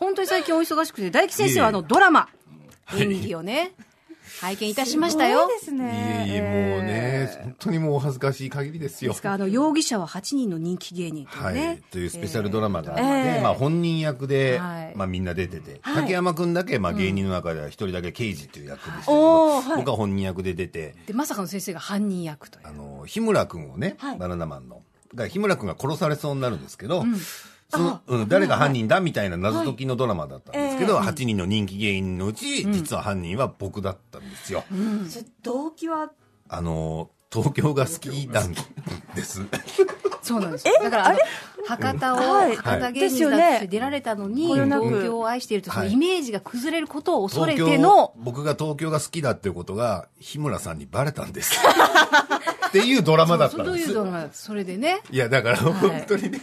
本当に最近お忙しくて、大吉先生はあのドラマ、演技をね、拝見いたしましたよ。ですね。いえいえ、もうね、本当にもうお恥ずかしい限りですよ。ですから、あの、容疑者は8人の人気芸人という、ね,、はい、というスペシャルドラマがあって、えー、まあ本人役で、まあみんな出てて、竹山くんだけ、まあ芸人の中では一人だけ刑事という役でしたけど、僕は本人役で出て。で、まさかの先生が犯人役という。あの、日村くんをね、バナナマンの。が日村君が殺されそうになるんですけど、うん、うん、誰が犯人だみたいな謎解きのドラマだったんですけど、はいえー、8人の人気芸人のうち、うん、実は犯人は僕だったんですよ。うん、動機はあの、東京が好きなんです。そうなんですだからあれ博多を、博多芸人だって出られたのに、東京を愛していると、そのイメージが崩れることを恐れての。僕が東京が好きだっていうことが、日村さんにバレたんです。っていうドラマだったんです。そういうドラマ、それでね。いや、だから本当にね。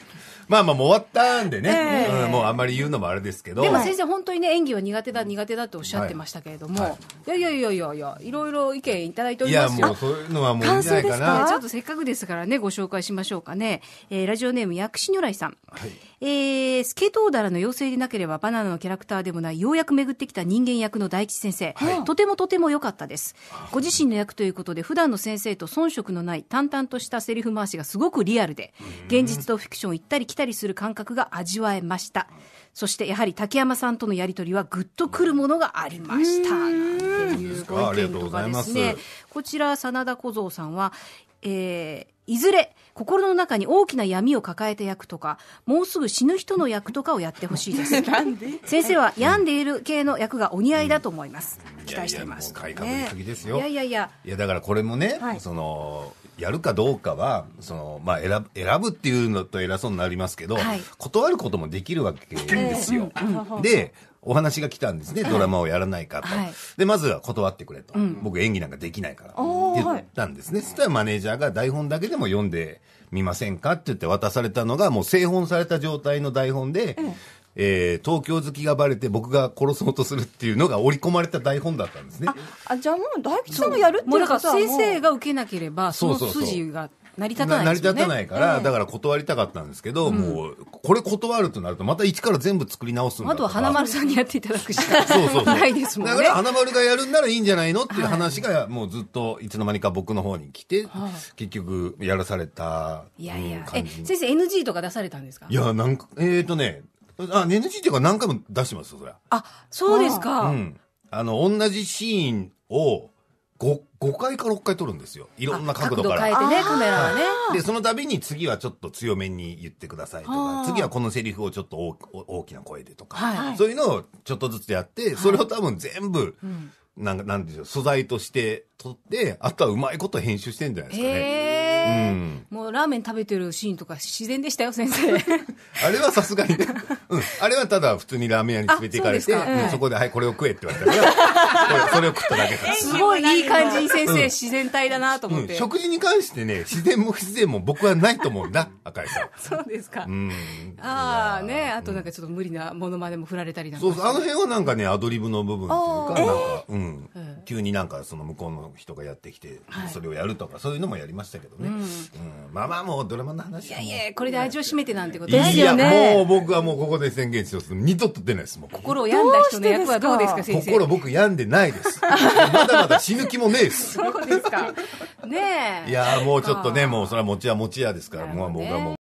まあまあ、もう終わったんでね、うん、もうあんまり言うのもあれですけど。でも先生、本当にね、演技は苦手だ、苦手だとおっしゃってましたけれども、はいいやいやいやいやいろいろ意見いただいておりますよ。いや、もうそういうのはもういいんじゃないかな。感想ですかちょっとせっかくですからね、ご紹介しましょうかね。えー、ラジオネーム、薬師如来さん。はいえー、スケートオーダラの妖精でなければバナナのキャラクターでもないようやく巡ってきた人間役の大吉先生、はい、とてもとても良かったですご自身の役ということで普段の先生と遜色のない淡々としたセリフ回しがすごくリアルで現実とフィクション行ったり来たりする感覚が味わえましたそしてやはり竹山さんとのやり取りはぐっとくるものがありました。というご意見とかですね。すこちら真田小僧さんは、えー、いずれ心の中に大きな闇を抱えた役とかもうすぐ死ぬ人の役とかをやってほしいです 先生は病んでいる系の役がお似合いだと思います、うん、期待していますいやいやいやいやだからこれもね、はい、そのやるかどうかは、その、まあ、選ぶ、選ぶっていうのと偉そうになりますけど、はい、断ることもできるわけですよ。で、お話が来たんですね、ドラマをやらないかと。はい、で、まずは断ってくれと、うん。僕演技なんかできないから。って言ったんですね。そしたらマネージャーが台本だけでも読んでみませんかって言って渡されたのが、もう製本された状態の台本で、うんえー、東京好きがバレて僕が殺そうとするっていうのが織り込まれた台本だったんですね。あじゃあもう大吉さんがやるっていうことは先生が受けなければその筋が成り立たない、ね、成り立たないから、えー、だから断りたかったんですけど、うん、もうこれ断るとなるとまた一から全部作り直すんだあとは華丸さんにやっていただくしか ないですもんねだから華丸がやるんならいいんじゃないのっていう話が、もうずっといつの間にか僕の方に来て、はい、結局やらされた、いやいや、うん、え先生 NG とか出されたんですかいやなんかえっ、ー、とねあ、NG っていうか何回も出してますよ、そりゃ。あ、そうですか。うん。あの、同じシーンを、5, 5回か6回撮るんですよ。いろんな角度から。角度変えてね、カメラはね。で、その度に次はちょっと強めに言ってくださいとか、次はこのセリフをちょっと大大きな声でとか、はい、そういうのをちょっとずつやって、それを多分全部、はいうんなんなんでしょう、素材として撮って、あとはうまいこと編集してんじゃないですかね。ね、もうラーメン食べてるシーンとか自然でしたよ先生 あれはさすがにね、うん、あれはただ普通にラーメン屋に連れて行かれてそ,、うん、そこで「はいこれを食え」って言われたからそれを食っただけだすごいいい感じに先生、自然体だなと思って、うん、食事に関してね自然も不自然も僕はないと思うんだ赤井さんそうですか、うん、ああねあとなんかちょっと無理なものまでも振られたりなんかそうそうあの辺はなんかねアドリブの部分っていうか、なんか、うん、えー急になんかその向こうの人がやってきて、それをやるとか、そういうのもやりましたけどね。うん、うん、まあまあもうドラマの話いやいや、これで味を占めてなんてことですよね。もう僕はもうここで宣言しよう二度と出ないです、もう。心を病んだ人の役はどうですか、先生。心僕病んでないです。まだまだ死ぬ気もねえです。そうですか。ねえ。いやもうちょっとね、もうそれは持ち屋持ち屋ですから、もう僕はもう。